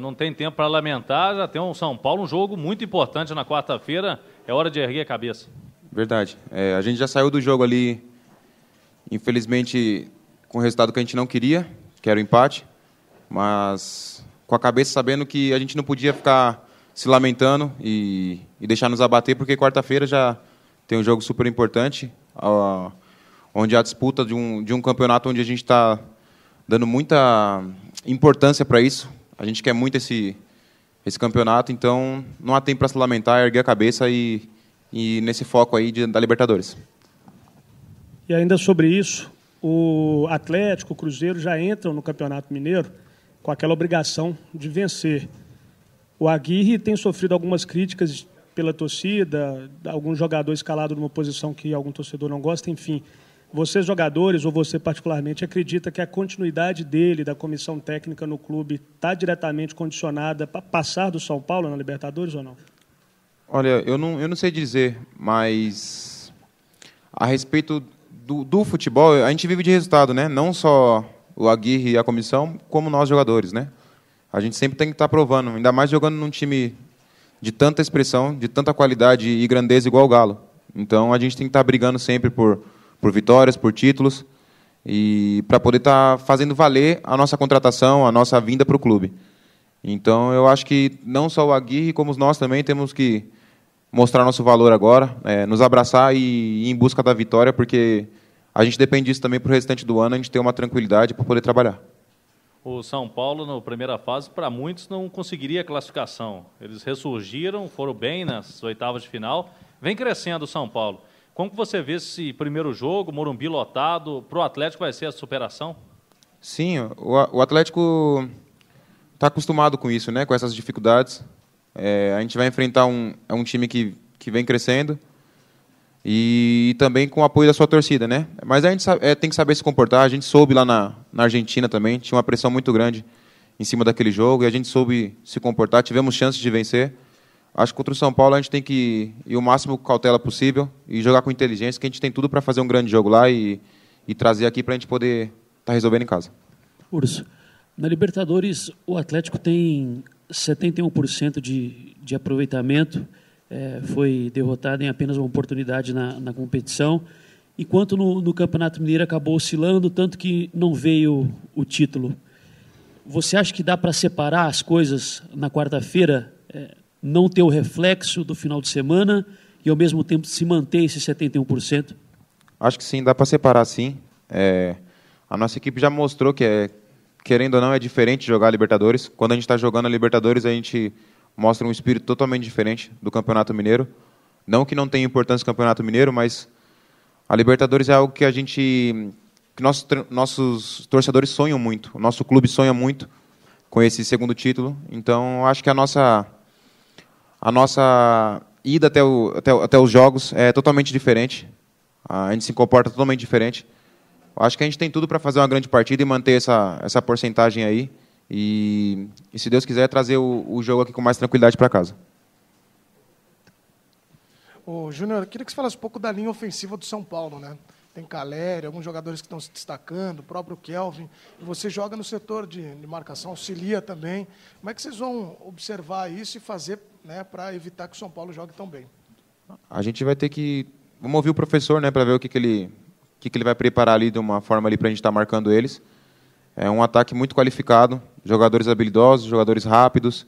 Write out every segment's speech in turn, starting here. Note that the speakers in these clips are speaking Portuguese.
não tem tempo para lamentar, já tem um São Paulo, um jogo muito importante na quarta-feira, é hora de erguer a cabeça. Verdade. É, a gente já saiu do jogo ali, infelizmente, com o resultado que a gente não queria, que era o empate, mas com a cabeça sabendo que a gente não podia ficar se lamentando e, e deixar nos abater, porque quarta-feira já tem um jogo super importante, onde há disputa de um, de um campeonato onde a gente está dando muita importância para isso, a gente quer muito esse, esse campeonato, então não há tempo para se lamentar, erguer a cabeça e, e nesse foco aí de, da Libertadores. E ainda sobre isso, o Atlético, o Cruzeiro já entram no Campeonato Mineiro com aquela obrigação de vencer. O Aguirre tem sofrido algumas críticas pela torcida, algum jogador escalado numa posição que algum torcedor não gosta, enfim. Vocês jogadores ou você particularmente acredita que a continuidade dele da comissão técnica no clube está diretamente condicionada para passar do São Paulo na Libertadores ou não? Olha, eu não, eu não sei dizer, mas a respeito do, do futebol, a gente vive de resultado, né? Não só o Aguirre e a comissão, como nós jogadores, né? A gente sempre tem que estar tá provando, ainda mais jogando num time de tanta expressão, de tanta qualidade e grandeza igual o Galo. Então a gente tem que estar tá brigando sempre por por vitórias, por títulos, e para poder estar tá fazendo valer a nossa contratação, a nossa vinda para o clube. Então, eu acho que não só o Aguirre, como nós também temos que mostrar nosso valor agora, é, nos abraçar e ir em busca da vitória, porque a gente depende disso também para o restante do ano, a gente ter uma tranquilidade para poder trabalhar. O São Paulo, na primeira fase, para muitos não conseguiria classificação. Eles ressurgiram, foram bem nas oitavas de final. Vem crescendo o São Paulo. Como que você vê esse primeiro jogo, Morumbi lotado, para o Atlético vai ser a superação? Sim, o, o Atlético está acostumado com isso, né? com essas dificuldades. É, a gente vai enfrentar um, é um time que, que vem crescendo e, e, também com o apoio da sua torcida. Né? Mas a gente é, tem que saber se comportar. A gente soube lá na, na Argentina também, tinha uma pressão muito grande em cima daquele jogo e a gente soube se comportar. Tivemos chances de vencer. Acho que contra o São Paulo a gente tem que ir o máximo cautela possível e jogar com inteligência, que a gente tem tudo para fazer um grande jogo lá e, e trazer aqui para a gente poder estar tá resolvendo em casa. Urso, na Libertadores o Atlético tem 71% de, de aproveitamento, é, foi derrotado em apenas uma oportunidade na, na competição, enquanto no, no Campeonato Mineiro acabou oscilando, tanto que não veio o título. Você acha que dá para separar as coisas na quarta-feira? É, não ter o reflexo do final de semana e, ao mesmo tempo, se manter esse 71%? Acho que sim, dá para separar sim. É, a nossa equipe já mostrou que, é, querendo ou não, é diferente jogar a Libertadores. Quando a gente está jogando a Libertadores, a gente mostra um espírito totalmente diferente do Campeonato Mineiro. Não que não tenha importância o Campeonato Mineiro, mas a Libertadores é algo que a gente, que nossos, nossos torcedores sonham muito, o nosso clube sonha muito com esse segundo título. Então, acho que a nossa a nossa ida até, o, até, até os jogos é totalmente diferente. A gente se comporta totalmente diferente. Acho que a gente tem tudo para fazer uma grande partida e manter essa, essa porcentagem aí. E, e se Deus quiser, trazer o, o jogo aqui com mais tranquilidade para casa. Ô, Júnior, queria que você falasse um pouco da linha ofensiva do São Paulo, né? tem Caleri, alguns jogadores que estão se destacando, o próprio Kelvin. E você joga no setor de, de marcação, auxilia também. Como é que vocês vão observar isso e fazer né, para evitar que o São Paulo jogue tão bem? A gente vai ter que. Vamos ouvir o professor né, para ver o que, que, ele, o que, que ele vai preparar ali de uma forma para a gente estar tá marcando eles. É um ataque muito qualificado, jogadores habilidosos, jogadores rápidos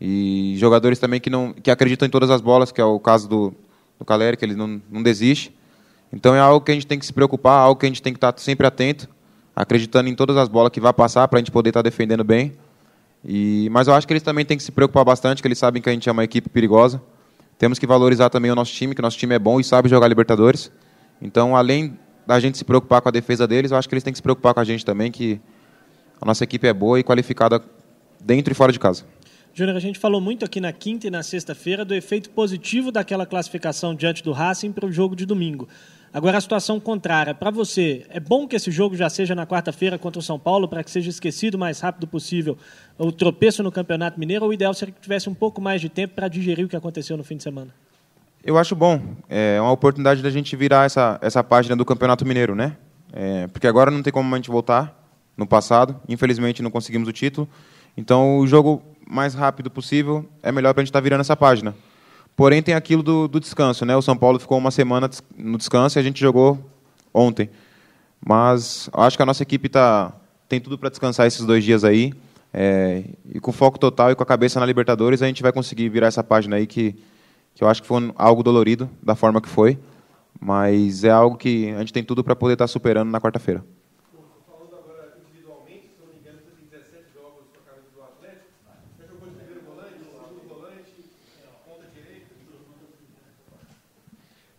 e jogadores também que não que acreditam em todas as bolas, que é o caso do, do Caleri, que ele não, não desiste. Então é algo que a gente tem que se preocupar, algo que a gente tem que estar sempre atento, acreditando em todas as bolas que vai passar para a gente poder estar defendendo bem. E, mas eu acho que eles também têm que se preocupar bastante, que eles sabem que a gente é uma equipe perigosa. Temos que valorizar também o nosso time, que o nosso time é bom e sabe jogar Libertadores. Então, além da gente se preocupar com a defesa deles, eu acho que eles têm que se preocupar com a gente também, que a nossa equipe é boa e qualificada dentro e fora de casa. Júnior, a gente falou muito aqui na quinta e na sexta-feira do efeito positivo daquela classificação diante do Racing para o jogo de domingo. Agora a situação contrária. Para você, é bom que esse jogo já seja na quarta-feira contra o São Paulo para que seja esquecido o mais rápido possível o tropeço no Campeonato Mineiro ou o ideal seria que tivesse um pouco mais de tempo para digerir o que aconteceu no fim de semana? Eu acho bom. É uma oportunidade da gente virar essa, essa página do Campeonato Mineiro, né? É, porque agora não tem como a gente voltar no passado. Infelizmente não conseguimos o título. Então, o jogo mais rápido possível é melhor para a gente estar tá virando essa página. Porém, tem aquilo do, do, descanso. Né? O São Paulo ficou uma semana no descanso e a gente jogou ontem. Mas acho que a nossa equipe tá, tem tudo para descansar esses dois dias aí. É, e com foco total e com a cabeça na Libertadores, a gente vai conseguir virar essa página aí que, que eu acho que foi algo dolorido da forma que foi, mas é algo que a gente tem tudo para poder estar tá superando na quarta-feira.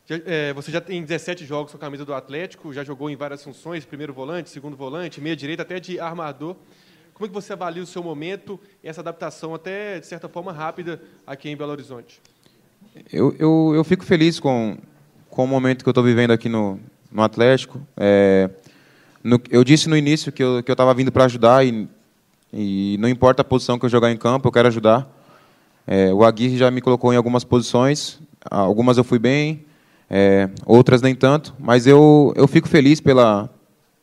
É, você já tem 17 jogos com a camisa do Atlético, já jogou em várias funções, primeiro volante, segundo volante, meia direita, até de armador. Como é que você avalia o seu momento e essa adaptação até, de certa forma, rápida aqui em Belo Horizonte? Eu, eu, eu fico feliz com, com o momento que eu estou vivendo aqui no, no Atlético. É, no, eu disse no início que eu estava vindo para ajudar e, e não importa a posição que eu jogar em campo, eu quero ajudar. É, o Aguirre já me colocou em algumas posições, algumas eu fui bem, é, outras nem tanto, mas eu, eu fico feliz pela,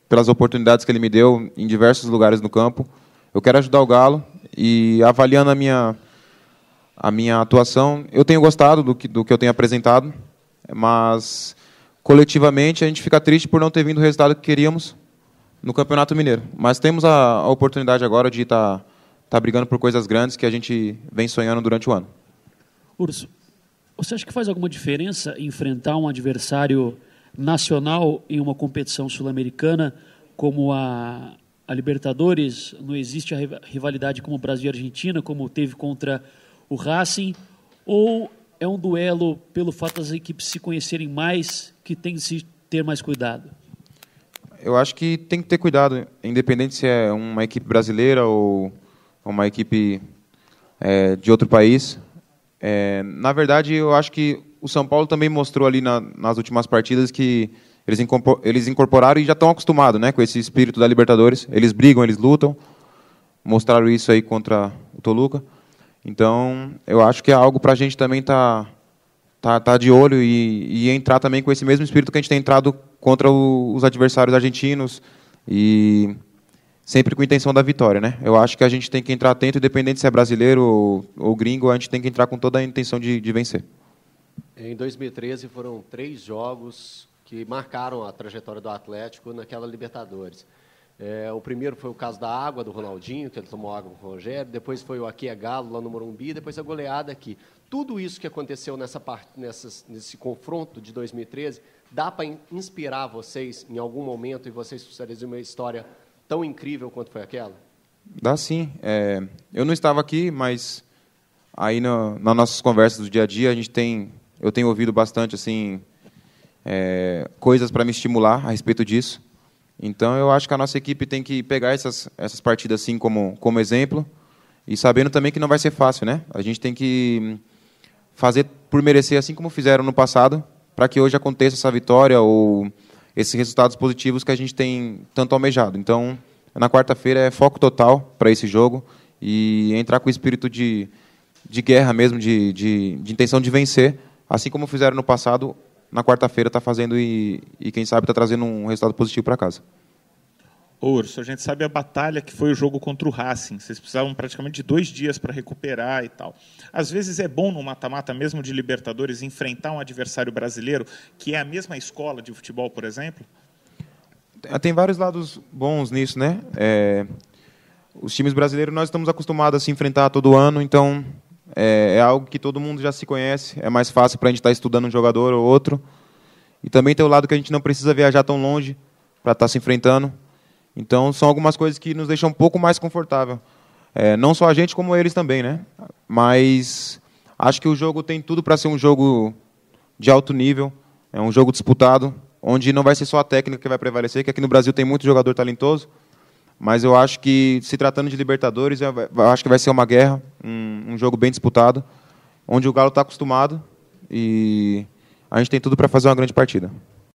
pelas oportunidades que ele me deu em diversos lugares no campo. Eu quero ajudar o Galo e avaliando a minha, a minha atuação, eu tenho gostado do que, do que eu tenho apresentado, mas coletivamente a gente fica triste por não ter vindo o resultado que queríamos no Campeonato Mineiro. Mas temos a, a oportunidade agora de estar tá, tá brigando por coisas grandes que a gente vem sonhando durante o ano. Urso. Você acha que faz alguma diferença enfrentar um adversário nacional em uma competição sul-americana como a, a, Libertadores? Não existe a rivalidade como o Brasil e Argentina, como teve contra o Racing? Ou é um duelo pelo fato das equipes se conhecerem mais que tem de se ter mais cuidado? Eu acho que tem que ter cuidado, independente se é uma equipe brasileira ou uma equipe é, de outro país. É, na verdade, eu acho que o São Paulo também mostrou ali na, nas últimas partidas que eles, eles incorporaram e já estão acostumados né, com esse espírito da Libertadores. Eles brigam, eles lutam. Mostraram isso aí contra o Toluca. Então, eu acho que é algo para a gente também estar tá, tá, tá, de olho e, e, entrar também com esse mesmo espírito que a gente tem entrado contra o, os adversários argentinos. E sempre com a intenção da vitória, né? Eu acho que a gente tem que entrar atento, independente se é brasileiro ou, ou gringo, a gente tem que entrar com toda a intenção de, de vencer. Em 2013 foram três jogos que marcaram a trajetória do Atlético naquela Libertadores. É, o primeiro foi o caso da água do Ronaldinho, que ele tomou água com o Rogério, depois foi o Aqui é Galo, lá no Morumbi, depois a goleada aqui. Tudo isso que aconteceu nessa parte, Nessas, nesse confronto de 2013, dá para inspirar vocês em algum momento e vocês fizerem uma história tão incrível quanto foi aquela? Dá sim. É, eu não estava aqui, mas aí no, nas nossas conversas do dia a dia a gente tem, eu tenho ouvido bastante assim é, coisas para me estimular a respeito disso. Então eu acho que a nossa equipe tem que pegar essas, essas partidas assim como, como exemplo e sabendo também que não vai ser fácil, né? A gente tem que fazer por merecer assim como fizeram no passado para que hoje aconteça essa vitória ou esses resultados positivos que a gente tem tanto almejado. Então, na quarta-feira é foco total para esse jogo e entrar com o espírito de, de guerra mesmo, de, de, de intenção de vencer, assim como fizeram no passado, na quarta-feira está fazendo e, e, quem sabe, está trazendo um resultado positivo para casa. Ô, Urso, a gente sabe a batalha que foi o jogo contra o Racing. Vocês precisavam praticamente de dois dias para recuperar e tal. Às vezes é bom no mata-mata, mesmo de Libertadores, enfrentar um adversário brasileiro que é a mesma escola de futebol, por exemplo? Ah, tem vários lados bons nisso, né? É... Os times brasileiros nós estamos acostumados a se enfrentar todo ano, então é, é algo que todo mundo já se conhece. É mais fácil para a gente estar tá estudando um jogador ou outro. E também tem o lado que a gente não precisa viajar tão longe para estar tá se enfrentando. Então, são algumas coisas que nos deixam um pouco mais confortável. É, não só a gente, como eles também, né? Mas acho que o jogo tem tudo para ser um jogo de alto nível, é um jogo disputado, onde não vai ser só a técnica que vai prevalecer, que aqui no Brasil tem muito jogador talentoso, mas eu acho que, se tratando de Libertadores, é, eu acho que vai ser uma guerra, um, um jogo bem disputado, onde o Galo está acostumado e a gente tem tudo para fazer uma grande partida.